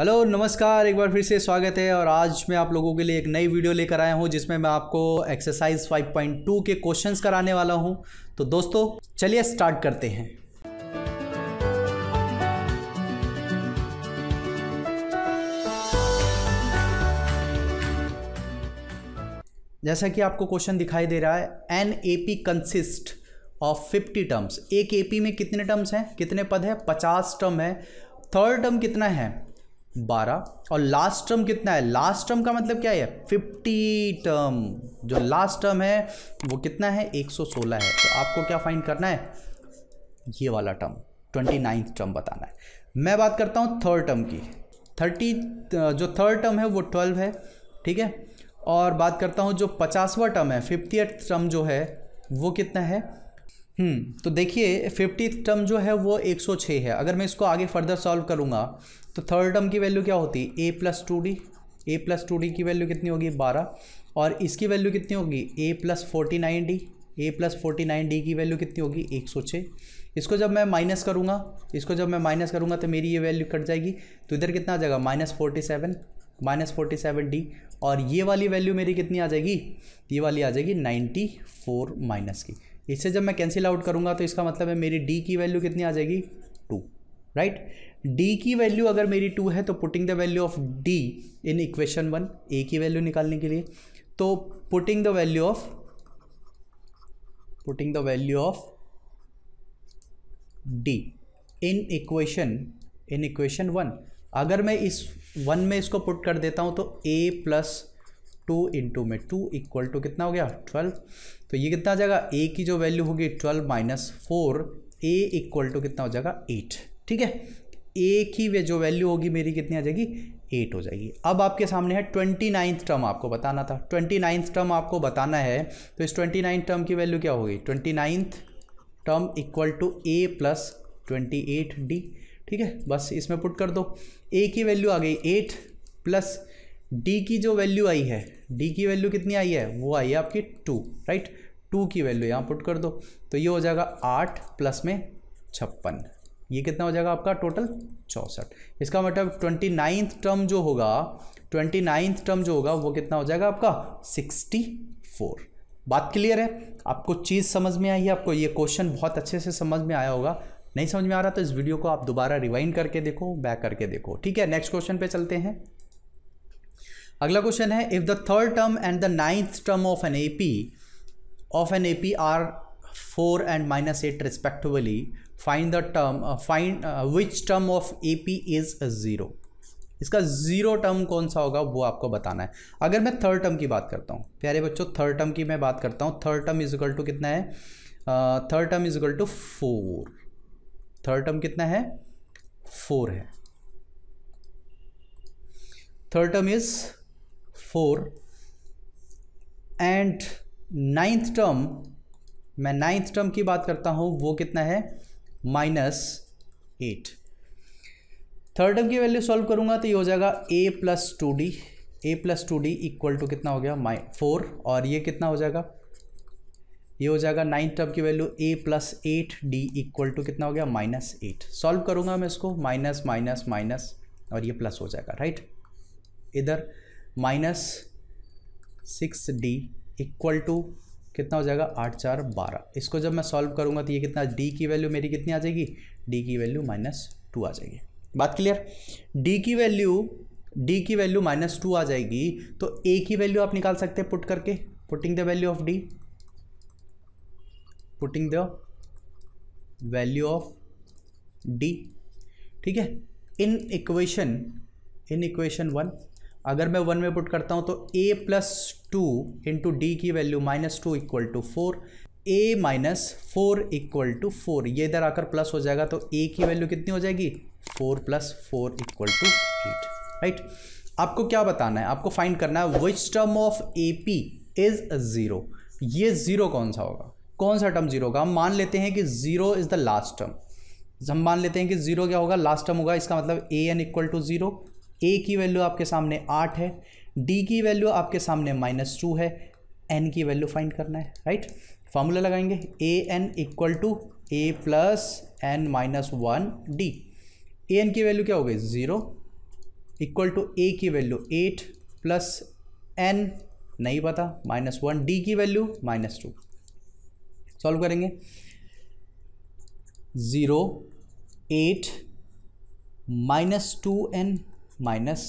hello नमस्कार एक बार फिर से स्वागत है और आज मैं आप लोगों के लिए एक नई वीडियो लेकर आया हूँ जिसमें मैं आपको एक्सरसाइज 5.2 के क्वेश्चंस कराने वाला हूं तो दोस्तों चलिए स्टार्ट करते हैं जैसा कि आपको क्वेश्चन दिखाई दे रहा है an A P consist of fifty terms एक ए पी में कितने टर्म्स हैं कितने पद हैं पचास टर्म है थर्ड टर्म कितना है बारह और लास्ट टर्म कितना है लास्ट टर्म का मतलब क्या है फिफ्टी टर्म जो लास्ट टर्म है वो कितना है एक सौ सोलह है तो आपको क्या फाइंड करना है ये वाला टर्म ट्वेंटी नाइन्थ टर्म बताना है मैं बात करता हूँ थर्ड टर्म की थर्टी जो थर्ड टर्म है वो ट्वेल्व है ठीक है और बात करता हूँ जो पचासवा टर्म है फिफ्टी टर्म जो है वो कितना है हम्म, तो देखिए फिफ्टी टर्म जो है वो 106 है अगर मैं इसको आगे फर्दर सॉल्व करूँगा तो थर्ड टर्म की वैल्यू क्या होती है A plus two D A plus two D की वैल्यू कितनी होगी बारह और इसकी वैल्यू कितनी होगी A plus forty nine D A plus forty nine D की वैल्यू कितनी होगी एक सौ छः इसको जब मैं माइनस करूँगा इसको जब मैं माइनस करूँगा तो मेरी ये वैल्यू कट जाएगी तो इधर कितना आ जाएगा minus forty seven minus forty seven D और ये वाली वैल्यू मेरी कितनी आ जाएगी ये वाली आ जाएगी नाइन्टी फोर माइनस की इसे जब मैं कैंसिल आउट करूंगा तो इसका मतलब है मेरी डी की वैल्यू कितनी आ जाएगी टू राइट डी की वैल्यू अगर मेरी टू है तो putting the value of D in equation one A की वैल्यू निकालने के लिए तो putting the value of putting the value of D in equation in equation one अगर मैं इस वन में इसको पुट कर देता हूँ तो ए प्लस टू इंटू में टू इक्वल टू कितना हो गया ट्वेल्व तो ये कितना आ जाएगा ए की जो वैल्यू होगी twelve minus four A equal to कितना हो जाएगा एट ठीक है ए की जो वैल्यू होगी मेरी कितनी आ जाएगी एट हो जाएगी अब आपके सामने है ट्वेंटी नाइन्थ टर्म आपको बताना था ट्वेंटी नाइन्थ टर्म आपको बताना है तो इस ट्वेंटी नाइन्थ टर्म की वैल्यू क्या होगी twenty ninth term equal to A plus twenty eight D ठीक है बस इसमें पुट कर दो ए की वैल्यू आ गई एट प्लस डी की जो वैल्यू आई है डी की वैल्यू कितनी आई है वो आई है आपकी टू राइट टू की वैल्यू यहाँ पुट कर दो तो ये हो जाएगा आठ प्लस में छप्पन ये कितना हो जाएगा आपका टोटल चौंसठ इसका मतलब ट्वेंटी नाइन्थ टर्म जो होगा ट्वेंटी नाइन्थ टर्म जो होगा वो कितना हो जाएगा आपका सिक्सटी फोर बात क्लियर है आपको चीज़ समझ में आई है आपको ये क्वेश्चन बहुत अच्छे से समझ में आया होगा नहीं समझ में आ रहा तो इस वीडियो को आप दोबारा रिवाइंड करके देखो बैक करके देखो ठीक है नेक्स्ट क्वेश्चन पे चलते हैं अगला क्वेश्चन है if the third term and the ninth term of an A P of an A P are four and minus eight respectively find the term find which term of A P is zero इसका zero टर्म कौन सा होगा वो आपको बताना है अगर मैं थर्ड टर्म की बात करता हूँ प्यारे बच्चों थर्ड टर्म की मैं बात करता हूँ थर्ड टर्म इजिकल टू कितना है third term is equal to four third term कितना है फोर है third term is four and ninth term मैं नाइन्थ टर्म की बात करता हूँ वो कितना है माइनस एट थर्ड टर्म की वैल्यू सॉल्व करूँगा तो ये हो जाएगा A plus two D A plus two D equal to कितना हो गया माइ फोर और ये कितना हो जाएगा ये हो जाएगा नाइन्थ टर्म की value A plus eight D equal to कितना हो गया माइनस एट सॉल्व करूँगा मैं इसको माइनस माइनस माइनस और ये प्लस हो जाएगा राइट इधर minus six D equal to कितना हो जाएगा आठ चार बारह इसको जब मैं सॉल्व करूंगा तो ये कितना डी की वैल्यू मेरी कितनी आ जाएगी डी की वैल्यू माइनस टू आ जाएगी बात क्लियर डी की वैल्यू डी की वैल्यू माइनस टू आ जाएगी तो ए की वैल्यू आप निकाल सकते हैं पुट करके putting the value of D putting the value of D ठीक है in equation in equation one अगर मैं वन में पुट करता हूँ तो A plus two into D की value minus two equal to four A minus four equal to four ये इधर आकर प्लस हो जाएगा तो ए की वैल्यू कितनी हो जाएगी four plus four equal to eight right आपको क्या बताना है आपको फाइंड करना है which term of A P is zero ये ज़ीरो कौन सा होगा कौन सा टर्म जीरो होगा हम मान लेते हैं कि zero is the last term हम मान लेते हैं कि जीरो क्या होगा लास्ट टर्म होगा इसका मतलब a n equal to zero a की वैल्यू आपके सामने आठ है डी की वैल्यू आपके सामने माइनस टू है एन की वैल्यू फाइंड करना है राइट फार्मूला लगाएंगे a n equal to A plus n minus one d a n की वैल्यू क्या हो गई ज़ीरो इक्वल टू ए की वैल्यू एट प्लस एन नहीं पता माइनस वन डी की वैल्यू माइनस टू सॉल्व करेंगे zero eight minus two n minus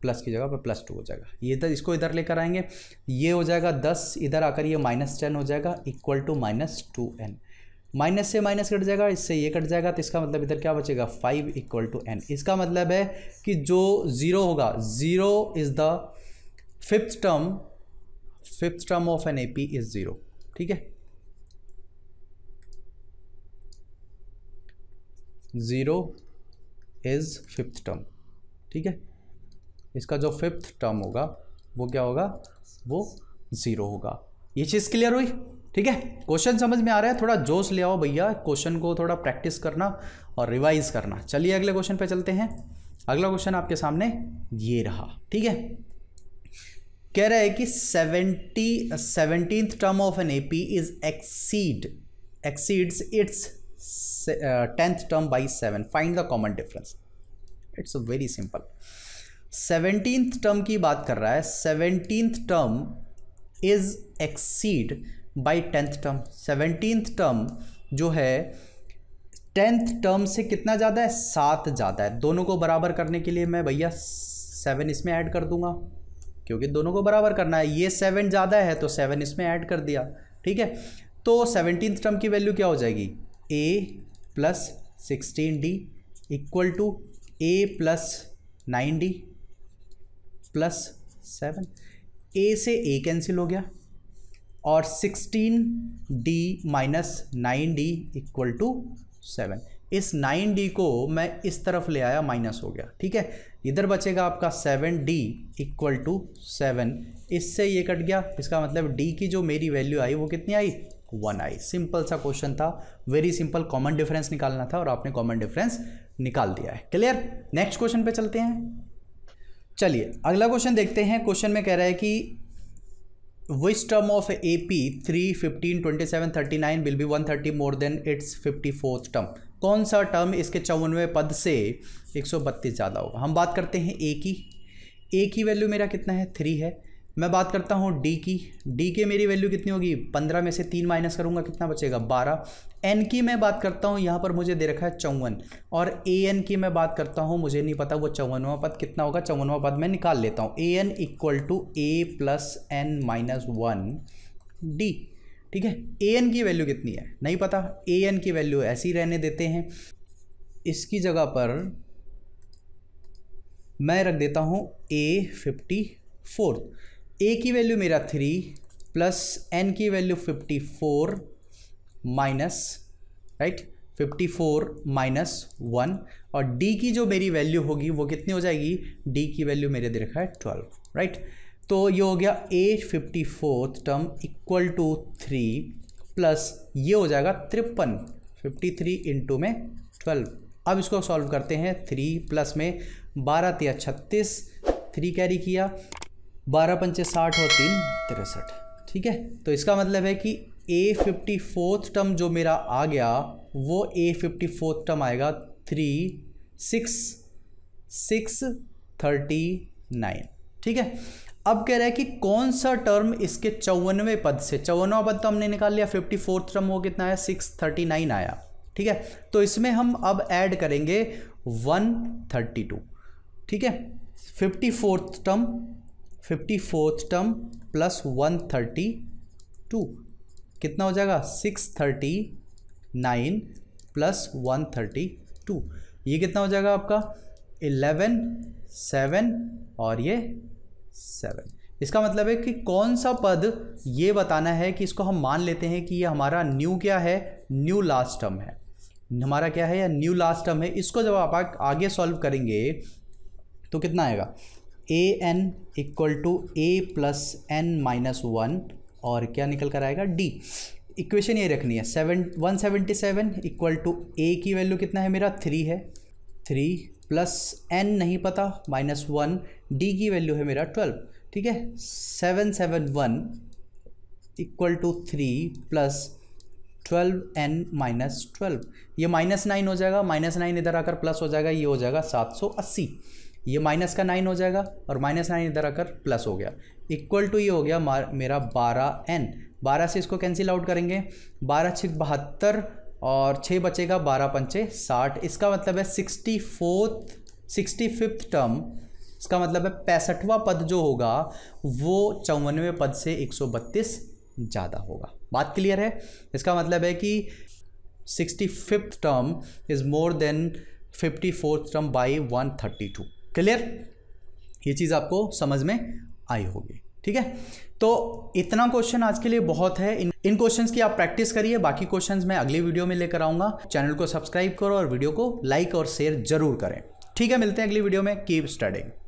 plus की जगह पर प्लस टू हो जाएगा ये इधर इसको इधर लेकर आएंगे ये हो जाएगा दस इधर आकर ये माइनस टेन हो जाएगा equal to minus two n minus से माइनस कट जाएगा इससे ये कट जाएगा तो इसका मतलब इधर क्या बचेगा फाइव इक्वल टू एन इसका मतलब है कि जो ज़ीरो होगा zero is the fifth term fifth term of an A P is zero ठीक है ज़ीरो इज़ फिफ्थ टर्म ठीक है इसका जो फिफ्थ टर्म होगा वो क्या होगा वो ज़ीरो होगा ये चीज़ क्लियर हुई ठीक है क्वेश्चन समझ में आ रहा है थोड़ा जोश ले आओ भैया क्वेश्चन को थोड़ा प्रैक्टिस करना और रिवाइज करना चलिए अगले क्वेश्चन पे चलते हैं अगला क्वेश्चन आपके सामने ये रहा ठीक है कह रहा है कि seventy seventeen term of an A P is exceed exceeds its tenth term by seven find the common difference it's very simple seventeen term की बात कर रहा है seventeen term is exceed by tenth term seventeen term जो है tenth term से कितना ज़्यादा है सात ज़्यादा है दोनों को बराबर करने के लिए मैं भैया सेवन इसमें ऐड कर दूंगा क्योंकि दोनों को बराबर करना है ये सेवन ज़्यादा है तो सेवन इसमें ऐड कर दिया ठीक है तो सेवनटीन टर्म की वैल्यू क्या हो जाएगी a plus sixteen d equal to A plus nine d plus seven a से ए कैंसिल हो गया और sixteen d minus nine d equal to seven इस नाइन डी को मैं इस तरफ ले आया माइनस हो गया ठीक है इधर बचेगा आपका seven d equal to seven इससे ये कट गया इसका मतलब डी की जो मेरी वैल्यू आई वो कितनी आई वन आई सिंपल सा क्वेश्चन था वेरी सिंपल कॉमन डिफरेंस निकालना था और आपने कॉमन डिफरेंस निकाल दिया है क्लियर नेक्स्ट क्वेश्चन पे चलते हैं चलिए अगला क्वेश्चन देखते हैं क्वेश्चन में कह रहा है कि which term of A P three fifteen twenty seven thirty nine will be one thirty more than its fifty fourth term कौन सा टर्म इसके चौवनवे पद से एक सौ बत्तीस ज़्यादा होगा हम बात करते हैं ए की ए की वैल्यू मेरा कितना है थ्री है मैं बात करता हूँ डी की डी के मेरी वैल्यू कितनी होगी पंद्रह में से तीन माइनस करूँगा कितना बचेगा बारह एन की मैं बात करता हूँ यहाँ पर मुझे दे रखा है चौवन और ए एन की मैं बात करता हूँ मुझे नहीं पता वो चौवनवा पद कितना होगा चौवनवा पद मैं निकाल लेता हूँ a n equal to A plus n minus one d ठीक है ए एन की वैल्यू कितनी है नहीं पता ए एन की वैल्यू ऐसी रहने देते हैं इसकी जगह पर मैं रख देता हूँ ए फिफ्टी फोर्थ ए की वैल्यू मेरा थ्री प्लस एन की value fifty four minus right fifty four minus one और डी की जो मेरी वैल्यू होगी वो कितनी हो जाएगी डी की वैल्यू मेरे दे रखा है ट्वेल्व राइट तो ये हो गया a fifty fourth term equal to three plus ये हो जाएगा तिरपन फिफ्टी थ्री इंटू में ट्वेल्व अब इसको सॉल्व करते हैं थ्री प्लस में बारह तेरह छत्तीस थ्री कैरी किया बारह पंचे साठ और तीन तिरसठ ठीक है तो इसका मतलब है कि ए फिफ्टी फोर्थ टर्म जो मेरा आ गया वो ए फिफ्टी फोर्थ टर्म आएगा three six six thirty nine ठीक है अब कह रहा है कि कौन सा टर्म इसके चौवनवे पद से चौवनवा पद तो हमने निकाल लिया फिफ्टी फोर्थ टर्म वो कितना आया सिक्स थर्टी नाइन आया ठीक है तो इसमें हम अब ऐड करेंगे वन थर्टी टू ठीक है fifty fourth term fifty fourth term plus one thirty two कितना हो जाएगा six thirty nine plus one thirty two ये कितना हो जाएगा आपका इलेवन सेवन और ये सेवन इसका मतलब है कि कौन सा पद ये बताना है कि इसको हम मान लेते हैं कि ये हमारा न्यू क्या है न्यू लास्ट टर्म है हमारा क्या है या न्यू लास्ट टर्म है इसको जब आप आगे सॉल्व करेंगे तो कितना आएगा a n equal to A plus n minus one और क्या निकल कर आएगा डी इक्वेशन ये रखनी है seven one seventy seven equal to a की वैल्यू कितना है मेरा थ्री है थ्री प्लस एन नहीं पता माइनस वन डी की वैल्यू है मेरा ट्वेल्व ठीक है seven seven one equal to three plus twelve n minus twelve ये माइनस नाइन हो जाएगा माइनस नाइन इधर आकर प्लस हो जाएगा ये हो जाएगा सात सौ अस्सी ये माइनस का नाइन हो जाएगा और माइनस नाइन इधर आकर प्लस हो गया इक्वल टू ये हो गया मेरा बारह एन बारह से इसको कैंसिल आउट करेंगे बारह छः बहत्तर और छः बचेगा बारह पंचे साठ इसका मतलब है sixty fourth sixty fifth term इसका मतलब है पैंसठवा पद जो होगा वो चौवनवे पद से एक सौ बत्तीस ज़्यादा होगा बात क्लियर है इसका मतलब है कि sixty fifth term is more than fifty fourth term by one thirty two clear ये चीज़ आपको समझ में आई होगी ठीक है तो इतना क्वेश्चन आज के लिए बहुत है इन इन क्वेश्चंस की आप प्रैक्टिस करिए बाकी क्वेश्चंस मैं अगली वीडियो में लेकर आऊँगा चैनल को सब्सक्राइब करो और वीडियो को लाइक और शेयर जरूर करें ठीक है मिलते हैं अगली वीडियो में कीप स्टडिंग